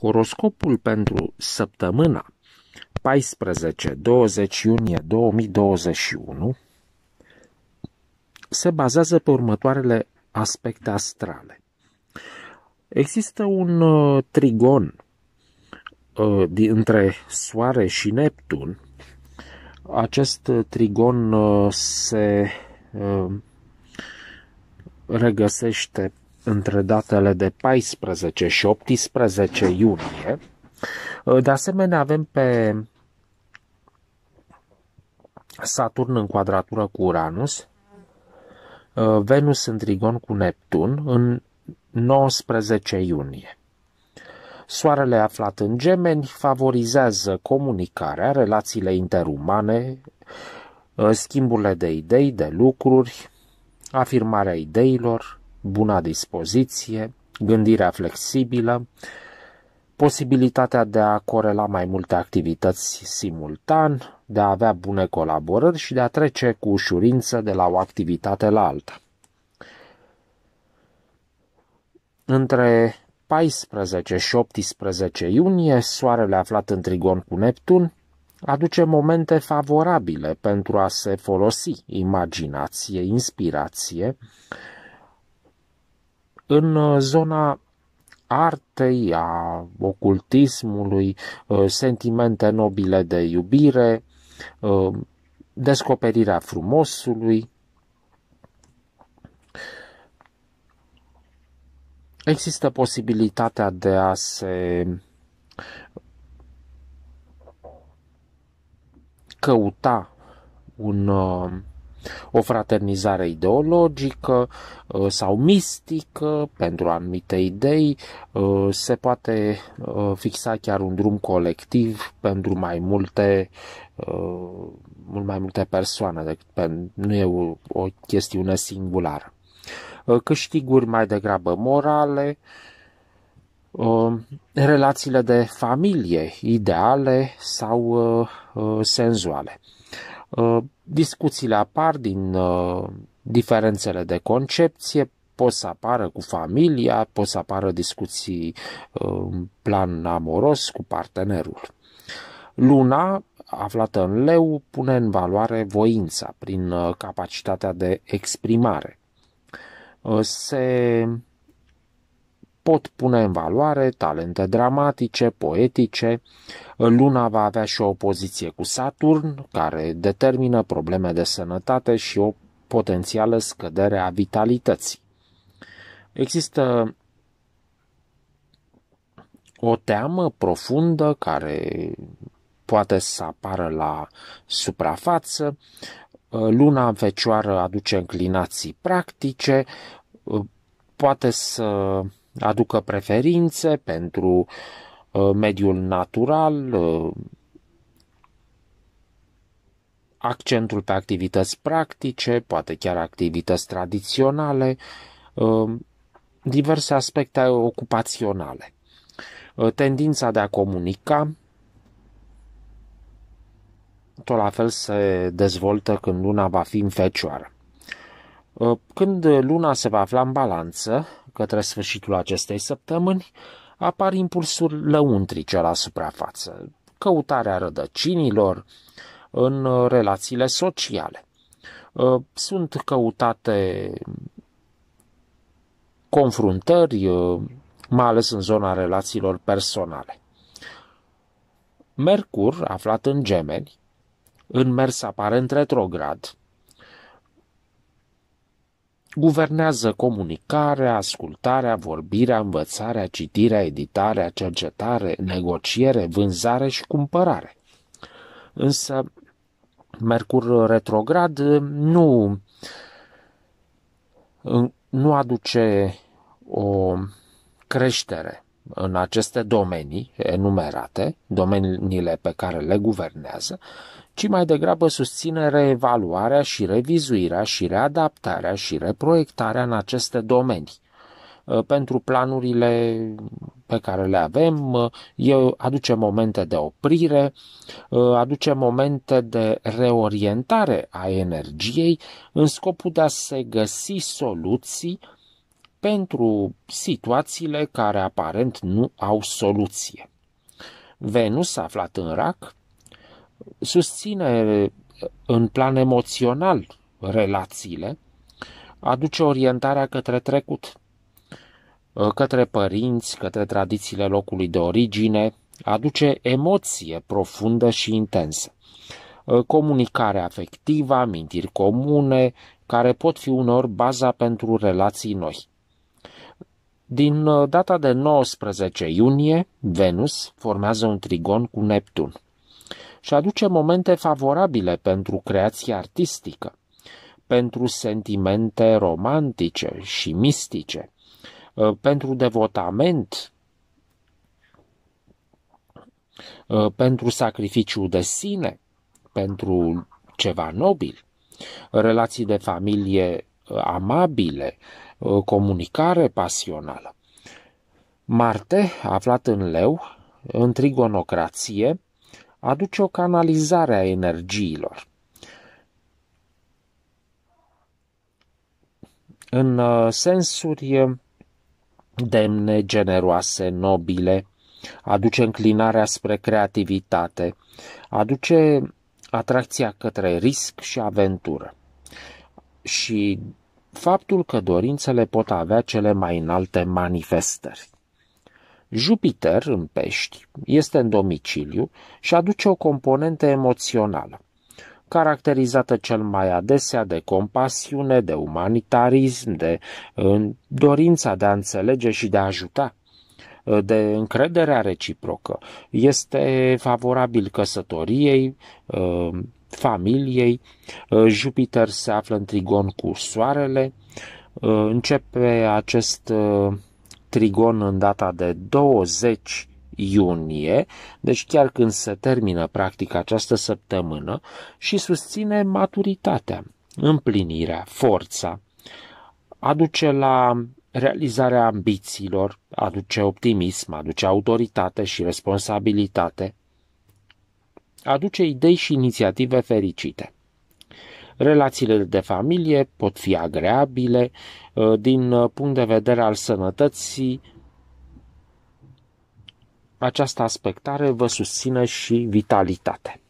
Horoscopul pentru săptămâna 14-20 iunie 2021 se bazează pe următoarele aspecte astrale. Există un uh, trigon uh, dintre Soare și Neptun. Acest uh, trigon uh, se uh, regăsește între datele de 14 și 18 iunie. De asemenea, avem pe Saturn în quadratură cu Uranus, Venus în trigon cu Neptun în 19 iunie. Soarele aflat în gemeni favorizează comunicarea, relațiile interumane, schimburile de idei, de lucruri, afirmarea ideilor, buna dispoziție, gândirea flexibilă, posibilitatea de a corela mai multe activități simultan, de a avea bune colaborări și de a trece cu ușurință de la o activitate la alta. Între 14 și 18 iunie, soarele aflat în trigon cu Neptun aduce momente favorabile pentru a se folosi imaginație, inspirație, în uh, zona artei, a ocultismului, uh, sentimente nobile de iubire, uh, descoperirea frumosului. Există posibilitatea de a se căuta un o fraternizare ideologică uh, sau mistică pentru anumite idei, uh, se poate uh, fixa chiar un drum colectiv pentru mai multe mult mai multe persoane, deci nu e o, o chestiune singulară. Câștiguri mai degrabă morale, relațiile de familie ideale sau senzuale. Discuțiile apar din uh, diferențele de concepție, pot să apară cu familia, pot să apară discuții uh, în uh, plan amoros cu partenerul. Luna, aflată în leu, pune în valoare voința prin uh, capacitatea de exprimare. Uh, se pot pune în valoare talente dramatice, poetice. Luna va avea și o opoziție cu Saturn, care determină probleme de sănătate și o potențială scădere a vitalității. Există o teamă profundă care poate să apară la suprafață. Luna fecioară aduce înclinații practice, poate să aducă preferințe pentru uh, mediul natural, uh, accentul pe activități practice, poate chiar activități tradiționale, uh, diverse aspecte ocupaționale. Tendința de a comunica tot la fel se dezvoltă când luna va fi în fecioară. Când luna se va afla în balanță, către sfârșitul acestei săptămâni, apar impulsuri lăuntrice la suprafață, căutarea rădăcinilor în uh, relațiile sociale. Uh, sunt căutate confruntări, uh, mai ales în zona relațiilor personale. Mercur, aflat în gemeni, în mers aparent retrograd, guvernează comunicarea, ascultarea, vorbirea, învățarea, citirea, editarea, cercetare, negociere, vânzare și cumpărare. Însă Mercur retrograd nu, nu aduce o creștere în aceste domenii enumerate, domeniile pe care le guvernează, ci mai degrabă susține reevaluarea și revizuirea și readaptarea și reproiectarea în aceste domenii. Ă, pentru planurile pe care le avem, ă, aduce momente de oprire, ă, aduce momente de reorientare a energiei în scopul de a se găsi soluții pentru situațiile care aparent nu au soluție. Venus, aflat în rac, susține în plan emoțional relațiile, aduce orientarea către trecut, uh, către părinți, către tradițiile locului de origine, aduce emoție profundă și intensă. Uh, comunicare afectivă, amintiri comune, care pot fi uneori baza pentru relații noi. Din uh, data de 19 iunie, Venus formează un trigon cu Neptun și aduce momente favorabile pentru creație artistică, pentru sentimente romantice și mistice, uh, pentru devotament, uh, pentru sacrificiu de sine, pentru ceva nobil, relații de familie uh, amabile, comunicare pasională. Marte, aflat în leu, în trigonocrație, aduce o canalizare a energiilor. În uh, sensuri uh, demne, generoase, nobile, aduce înclinarea spre creativitate, aduce atracția către risc și aventură. Și faptul că dorințele pot avea cele mai înalte manifestări. Jupiter, în pești, este în domiciliu și aduce o componentă emoțională, caracterizată cel mai adesea de compasiune, de umanitarism, de dorința de a înțelege și de a ajuta de încrederea reciprocă. Este favorabil căsătoriei, ă, familiei. Ă, Jupiter se află în trigon cu Soarele. Ă, începe acest Trigon în data de 20 iunie, deci chiar când se termină practic această săptămână, și susține maturitatea, împlinirea, forța, aduce la realizarea ambițiilor, aduce optimism, aduce autoritate și responsabilitate, aduce idei și inițiative fericite. Relațiile de familie pot fi agreabile uh, din uh, punct de vedere al sănătății. Această aspectare vă susține și vitalitate.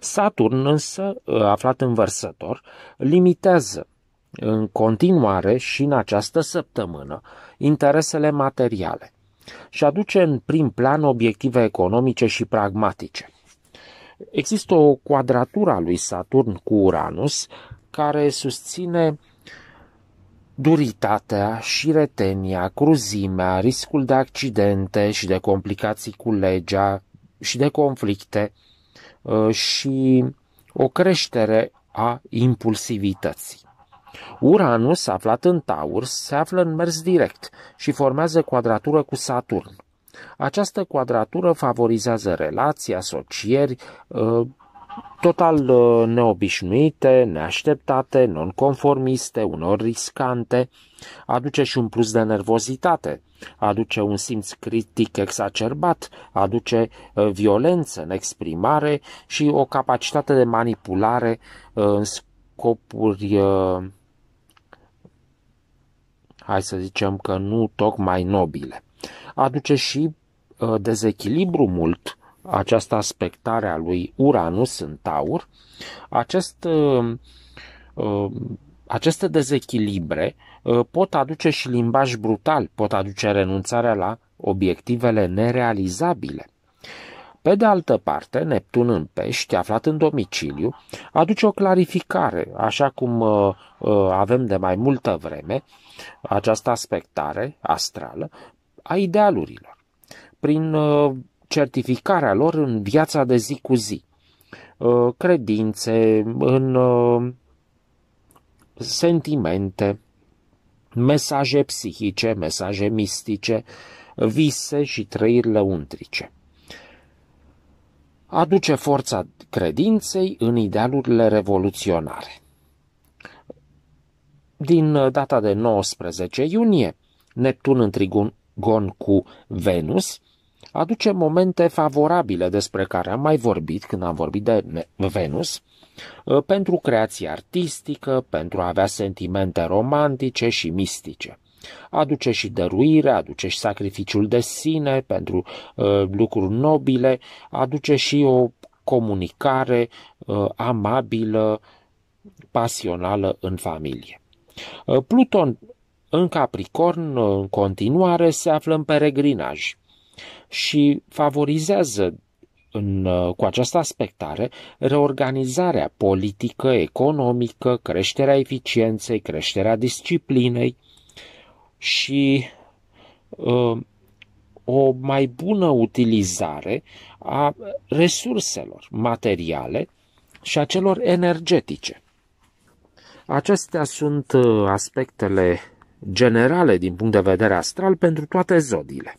Saturn însă, uh, aflat în vărsător, limitează în continuare și în această săptămână interesele materiale și aduce în prim plan obiective economice și pragmatice. Există o quadratură a lui Saturn cu Uranus care susține duritatea și retenia, cruzimea, riscul de accidente și de complicații cu legea și de conflicte uh, și o creștere a impulsivității. Uranus, aflat în Taur, se află în mers direct și formează quadratură cu Saturn. Această quadratură favorizează relații, asocieri uh, total uh, neobișnuite, neașteptate, nonconformiste, unor riscante, aduce și un plus de nervozitate, aduce un simț critic exacerbat, aduce uh, violență în exprimare și o capacitate de manipulare în scopuri hai să zicem că nu tocmai nobile aduce și uh, dezechilibru mult această aspectare a lui Uranus în Taur, acest, uh, uh, aceste dezechilibre pot aduce și limbaj brutal, pot aduce renunțarea la obiectivele nerealizabile. Pe de altă parte, Neptun în pești, aflat în domiciliu, aduce o clarificare, așa cum avem de mai multă vreme această aspectare astrală, a idealurilor, prin uh, certificarea lor în viața de zi cu zi, uh, credințe, în uh, sentimente, mesaje psihice, mesaje mistice, vise și trăirile untrice. Aduce forța credinței în idealurile revoluționare. Din data de 19 iunie, Neptun în trigun gon cu Venus, aduce momente favorabile despre care am mai vorbit când am vorbit de Venus, uh, pentru creație artistică, pentru a avea sentimente romantice și mistice. Aduce și dăruire, aduce și sacrificiul de sine pentru uh, lucruri nobile, aduce și o comunicare uh, amabilă, pasională în familie. Pluton în Capricorn, în continuare, se află în peregrinaj și favorizează în, cu această aspectare reorganizarea politică, economică, creșterea eficienței, creșterea disciplinei și uh, o mai bună utilizare a resurselor materiale și a celor energetice. Acestea sunt uh, aspectele generale din punct de vedere astral pentru toate zodiile.